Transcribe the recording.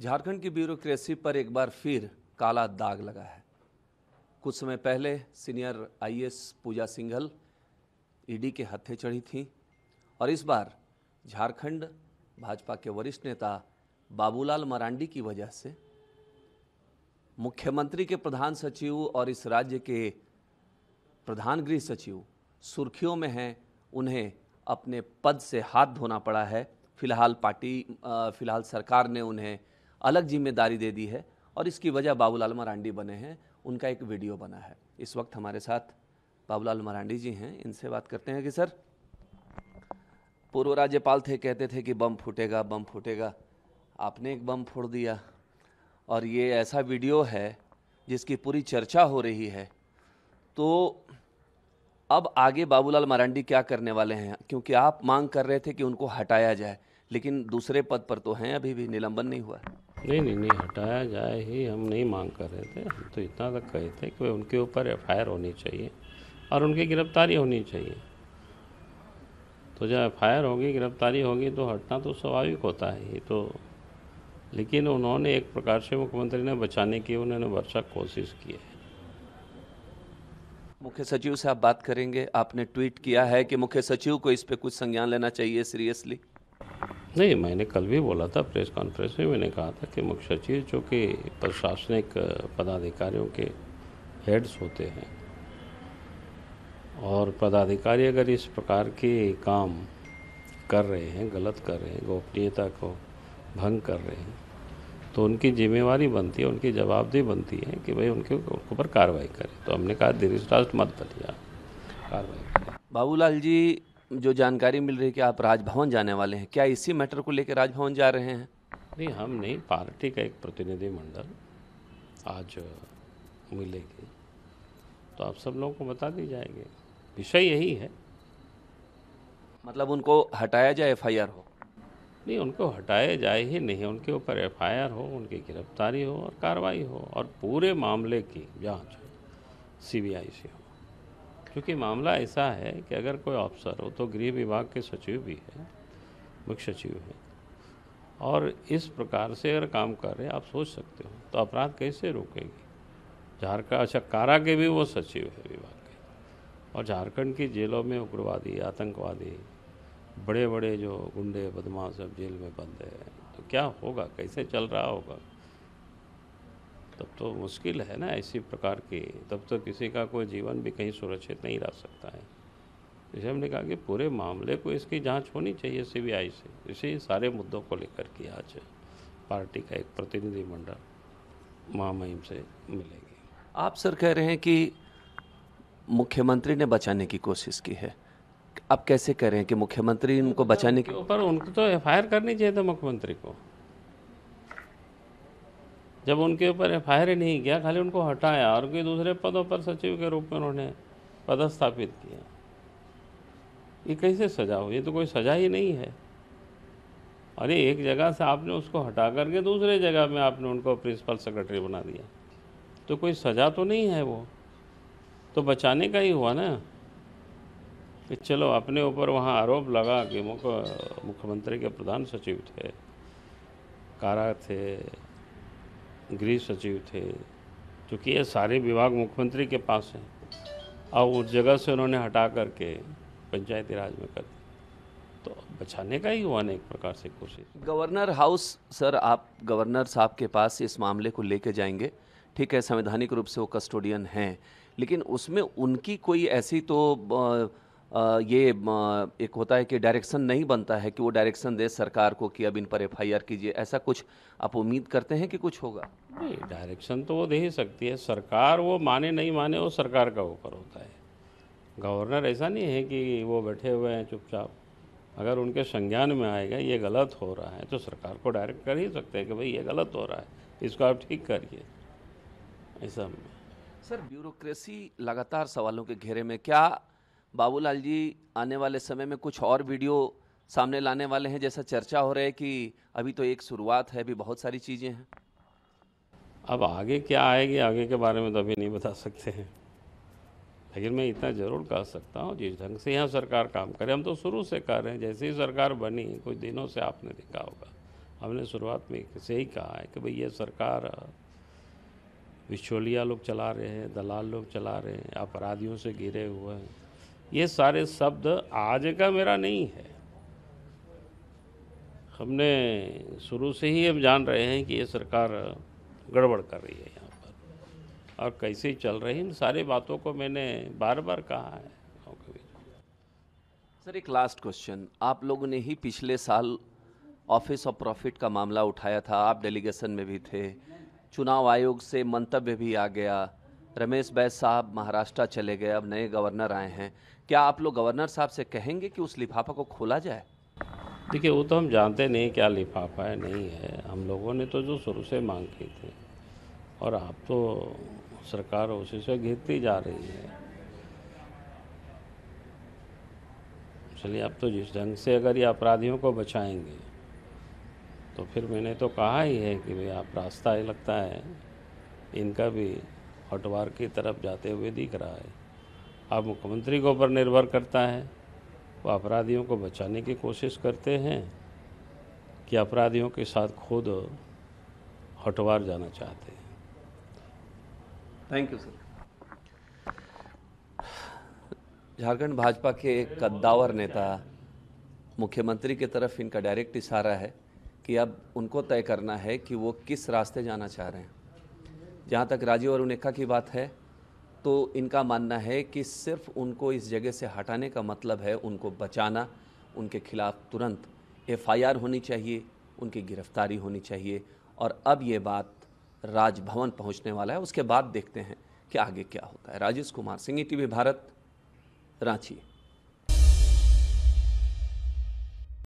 झारखंड की ब्यूरोक्रेसी पर एक बार फिर काला दाग लगा है कुछ समय पहले senior IAS Puja Singhal ED के हत्थे चढ़ी थी और इस बार झारखंड भाजपा के वरिष्ठ नेता बाबूलाल मरांडी की वजह से मुख्यमंत्री के प्रधान सचिव और इस राज्य के प्रधान गृह सचिव सुर्खियों में हैं उन्हें अपने पद से हाथ धोना पड़ा है फिलहाल पार्टी फिलहाल सरकार ने उन्हें अलग जिम्मेदारी दे दी है और इसकी वजह बाबूलाल मरांडी बने हैं उनका एक वीडियो बना है इस वक्त हमारे साथ बाबूलाल मरांडी जी हैं इनसे बात करते हैं कि सर पूर्व राज्यपाल थे कहते थे कि बम फूटेगा बम फूटेगा आपने एक बम फोड़ दिया और ये ऐसा वीडियो है जिसकी पूरी चर्चा हो रही है तो अब आगे बाबूलाल मरांडी क्या करने वाले हैं क्योंकि आप मांग कर रहे थे कि उनको हटाया जाए लेकिन दूसरे पद पर तो हैं अभी भी निलंबन नहीं हुआ है नहीं नहीं नहीं हटाया जाए ही हम नहीं मांग कर रहे थे हम तो इतना तक कहे थे कि उनके ऊपर एफ होनी चाहिए और उनकी गिरफ्तारी होनी चाहिए तो जब एफ होगी गिरफ्तारी होगी तो हटना तो स्वाभाविक होता है ये तो लेकिन उन्होंने एक प्रकार से मुख्यमंत्री ने बचाने की उन्होंने वर्षा कोशिश की है मुख्य सचिव से आप बात करेंगे आपने ट्वीट किया है कि मुख्य सचिव को इस पे कुछ संज्ञान लेना चाहिए सीरियसली नहीं मैंने कल भी बोला था प्रेस कॉन्फ्रेंस में मैंने कहा था कि मुख्य सचिव जो कि प्रशासनिक पदाधिकारियों के हेड्स होते हैं और पदाधिकारी अगर इस प्रकार के काम कर रहे हैं गलत कर रहे हैं गोपनीयता को भंग कर रहे हैं तो उनकी जिम्मेवारी बनती है उनकी जवाबदेही बनती है कि भाई उनके ऊपर कार्रवाई करें तो हमने कहा धीरे राष्ट्र मत बनिए कार्रवाई बाबूलाल जी जो जानकारी मिल रही है कि आप राजभवन जाने वाले हैं क्या इसी मैटर को लेकर राजभवन जा रहे हैं नहीं हम नहीं पार्टी का एक प्रतिनिधि मंडल आज मिलेगी तो आप सब लोगों को बता दी जाएगी विषय यही है मतलब उनको हटाया जाए एफ हो नहीं उनको हटाया जाए ही नहीं उनके ऊपर एफ हो उनकी गिरफ्तारी हो और कार्रवाई हो और पूरे मामले की जांच हो सी से हो क्योंकि मामला ऐसा है कि अगर कोई अफसर हो तो गृह विभाग के सचिव भी है मुख्य सचिव है और इस प्रकार से अगर काम कर रहे हैं आप सोच सकते हो तो अपराध कैसे रोकेंगे झारखंड अच्छा कारा के भी वो सचिव है विभाग के और झारखंड की जेलों में उग्रवादी आतंकवादी बड़े बड़े जो गुंडे बदमाश सब जेल में बंद हैं तो क्या होगा कैसे चल रहा होगा तब तो मुश्किल है ना इसी प्रकार की तब तो किसी का कोई जीवन भी कहीं सुरक्षित नहीं रह सकता है इसे हमने कहा कि पूरे मामले को इसकी जांच होनी चाहिए सीबीआई से इसी सारे मुद्दों को लेकर के आज पार्टी का एक प्रतिनिधिमंडल महामहिम से मिलेंगे आप सर कह रहे हैं कि मुख्यमंत्री ने बचाने की कोशिश की है आप कैसे कह रहे हैं कि मुख्यमंत्री इनको बचाने के ऊपर उनको तो एफ करनी चाहिए था मुख्यमंत्री को जब उनके ऊपर एफ आई आर नहीं किया खाली उनको हटाया और कोई दूसरे पदों पर सचिव के रूप में उन्होंने पदस्थापित किया ये कैसे सजा हुई ये तो कोई सजा ही नहीं है अरे एक जगह से आपने उसको हटा करके दूसरे जगह में आपने उनको प्रिंसिपल सेक्रेटरी बना दिया तो कोई सज़ा तो नहीं है वो तो बचाने का ही हुआ ना कि चलो अपने ऊपर वहाँ आरोप लगा कि मुख्यमंत्री के प्रधान सचिव थे कारा थे गृह सचिव थे क्योंकि ये सारे विभाग मुख्यमंत्री के पास हैं और उस जगह से उन्होंने हटा करके पंचायती राज में कर तो बचाने का ही हुआ ना एक प्रकार से कोशिश गवर्नर हाउस सर आप गवर्नर साहब के पास इस मामले को लेके जाएंगे ठीक है संवैधानिक रूप से वो कस्टोडियन हैं लेकिन उसमें उनकी कोई ऐसी तो आ, ये एक होता है कि डायरेक्शन नहीं बनता है कि वो डायरेक्शन दे सरकार को कि अब इन पर एफ कीजिए ऐसा कुछ आप उम्मीद करते हैं कि कुछ होगा नहीं डायरेक्शन तो वो दे ही सकती है सरकार वो माने नहीं माने वो सरकार का ऊपर होता है गवर्नर ऐसा नहीं है कि वो बैठे हुए हैं चुपचाप अगर उनके संज्ञान में आएगा ये गलत हो रहा है तो सरकार को डायरेक्ट कर ही सकते हैं कि भाई ये गलत हो रहा है इसको आप ठीक करिए ऐसा सर ब्यूरोक्रेसी लगातार सवालों के घेरे में क्या बाबूलाल जी आने वाले समय में कुछ और वीडियो सामने लाने वाले हैं जैसा चर्चा हो रहा है कि अभी तो एक शुरुआत है अभी बहुत सारी चीज़ें हैं अब आगे क्या आएगी आगे के बारे में तो अभी नहीं बता सकते हैं लेकिन मैं इतना ज़रूर कह सकता हूँ जिस ढंग से यहाँ सरकार काम करे हम तो शुरू से कर रहे हैं जैसे ही सरकार बनी कुछ दिनों से आपने देखा होगा हमने शुरुआत में से ही कहा है कि भाई ये सरकार बिचौलिया लोग चला रहे हैं दलाल लोग चला रहे हैं अपराधियों से घिरे हुए हैं ये सारे शब्द आज का मेरा नहीं है हमने शुरू से ही हम जान रहे हैं कि ये सरकार गड़बड़ कर रही है यहाँ पर और कैसे चल रही इन सारी बातों को मैंने बार बार कहा है सर एक लास्ट क्वेश्चन आप लोगों ने ही पिछले साल ऑफिस ऑफ प्रॉफिट का मामला उठाया था आप डेलीगेशन में भी थे चुनाव आयोग से मंतव्य भी आ गया रमेश बैस साहब महाराष्ट्र चले गए अब नए गवर्नर आए हैं क्या आप लोग गवर्नर साहब से कहेंगे कि उस लिफाफा को खोला जाए देखिए वो तो हम जानते नहीं क्या लिफाफा है नहीं है हम लोगों ने तो जो शुरू से मांग की थी और आप तो सरकार उसी से घिरती जा रही है चलिए आप तो जिस ढंग से अगर ये अपराधियों को बचाएंगे तो फिर मैंने तो कहा ही है कि भाई आप रास्ता ही लगता है इनका भी हटवार की तरफ जाते हुए दिख रहा है अब मुख्यमंत्री के ऊपर निर्भर करता है वो अपराधियों को बचाने की कोशिश करते हैं कि अपराधियों के साथ खुद हटवार जाना चाहते हैं thank you sir Jharkhand Bhajpa के एक कद्दावर नेता मुख्यमंत्री की तरफ इनका डायरेक्ट इशारा है कि अब उनको तय करना है कि वो किस रास्ते जाना चाह रहे हैं जहाँ तक राजीव और उनेखा की बात है तो इनका मानना है कि सिर्फ उनको इस जगह से हटाने का मतलब है उनको बचाना उनके खिलाफ तुरंत एफआईआर होनी चाहिए उनकी गिरफ्तारी होनी चाहिए और अब ये बात राजभवन पहुंचने वाला है उसके बाद देखते हैं कि आगे क्या होता है राजेश कुमार सिंह टी भारत रांची